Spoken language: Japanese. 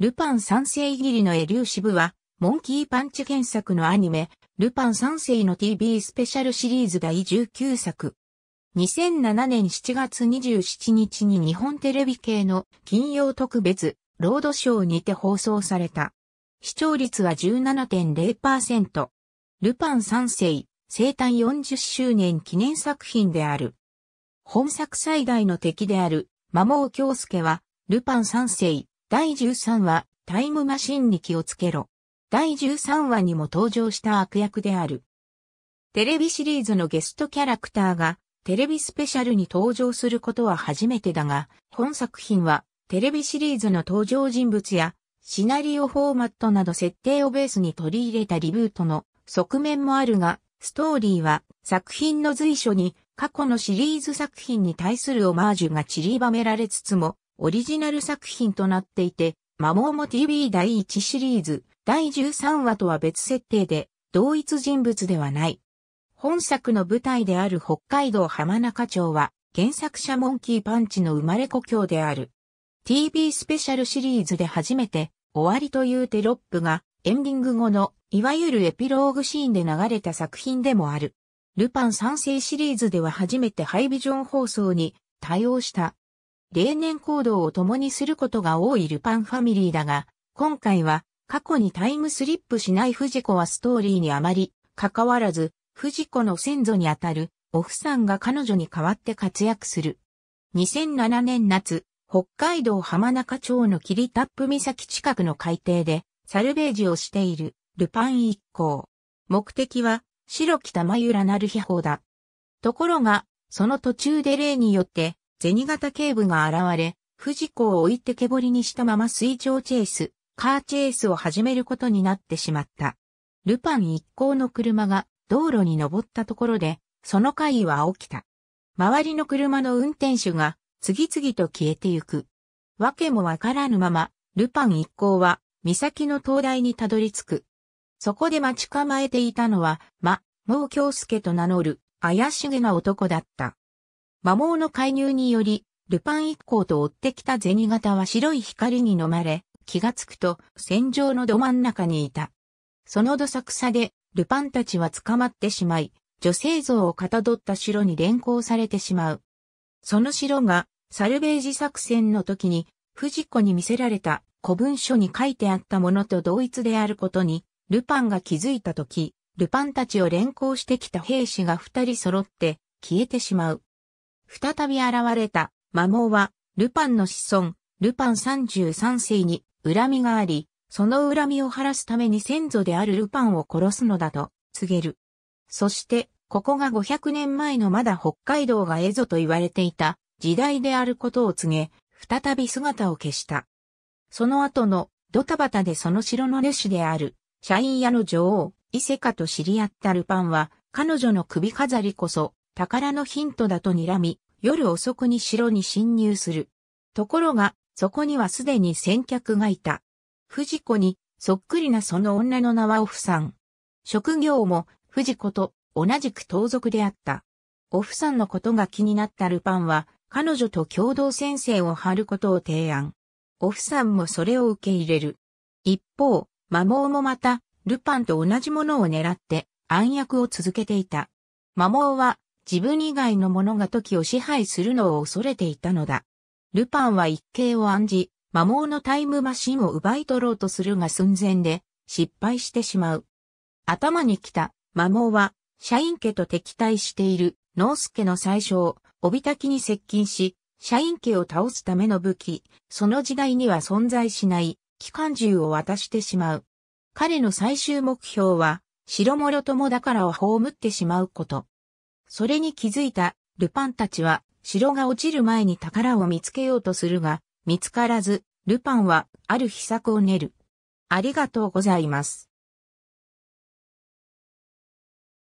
ルパン三世イギリのエリューシブは、モンキーパンチ原作のアニメ、ルパン三世の TV スペシャルシリーズ第19作。2007年7月27日に日本テレビ系の金曜特別、ロードショーにて放送された。視聴率は17.0%。ルパン三世、生誕40周年記念作品である。本作最大の敵である、魔王京介は、ルパン三世、第13話、タイムマシンに気をつけろ。第13話にも登場した悪役である。テレビシリーズのゲストキャラクターがテレビスペシャルに登場することは初めてだが、本作品はテレビシリーズの登場人物やシナリオフォーマットなど設定をベースに取り入れたリブートの側面もあるが、ストーリーは作品の随所に過去のシリーズ作品に対するオマージュが散りばめられつつも、オリジナル作品となっていて、マモーモ TV 第1シリーズ第13話とは別設定で、同一人物ではない。本作の舞台である北海道浜中町は、原作者モンキーパンチの生まれ故郷である。TV スペシャルシリーズで初めて、終わりというテロップが、エンディング後の、いわゆるエピローグシーンで流れた作品でもある。ルパン三世シリーズでは初めてハイビジョン放送に対応した例年行動を共にすることが多いルパンファミリーだが、今回は過去にタイムスリップしない藤子はストーリーにあまり関わらず、藤子の先祖にあたるおフさんが彼女に代わって活躍する。2007年夏、北海道浜中町の霧タップ岬近くの海底でサルベージをしているルパン一行。目的は白木玉由良なる秘宝だ。ところが、その途中で例によって銭形警部が現れ、藤子を置いてけぼりにしたまま水上チェイス、カーチェイスを始めることになってしまった。ルパン一行の車が道路に登ったところで、その会は起きた。周りの車の運転手が次々と消えてゆく。わけもわからぬまま、ルパン一行は岬の灯台にたどり着く。そこで待ち構えていたのは、ま、もう京介と名乗る怪しげな男だった。魔法の介入により、ルパン一行と追ってきた銭形は白い光に飲まれ、気がつくと戦場のど真ん中にいた。そのどさくさで、ルパンたちは捕まってしまい、女性像をかたどった城に連行されてしまう。その城が、サルベージ作戦の時に、藤子に見せられた古文書に書いてあったものと同一であることに、ルパンが気づいた時、ルパンたちを連行してきた兵士が二人揃って消えてしまう。再び現れた摩耗は、ルパンの子孫、ルパン33世に恨みがあり、その恨みを晴らすために先祖であるルパンを殺すのだと告げる。そして、ここが500年前のまだ北海道が蝦夷と言われていた時代であることを告げ、再び姿を消した。その後のドタバタでその城の主である、社員屋の女王、伊勢カと知り合ったルパンは、彼女の首飾りこそ、宝のヒントだと睨み、夜遅くに城に侵入する。ところが、そこにはすでに先客がいた。藤子に、そっくりなその女の名はおふさん。職業も、藤子と同じく盗賊であった。おふさんのことが気になったルパンは、彼女と共同戦線を張ることを提案。おふさんもそれを受け入れる。一方、魔王もまた、ルパンと同じものを狙って暗躍を続けていた。魔王は自分以外の者が時を支配するのを恐れていたのだ。ルパンは一計を案じ、魔法のタイムマシンを奪い取ろうとするが寸前で失敗してしまう。頭に来た魔法は社員家と敵対しているノース家の最初を、帯滝に接近し、社員家を倒すための武器、その時代には存在しない機関銃を渡してしまう。彼の最終目標は、白諸友だからを葬ってしまうこと。それに気づいたルパンたちは城が落ちる前に宝を見つけようとするが見つからず、ルパンはある秘策を練る。ありがとうございます。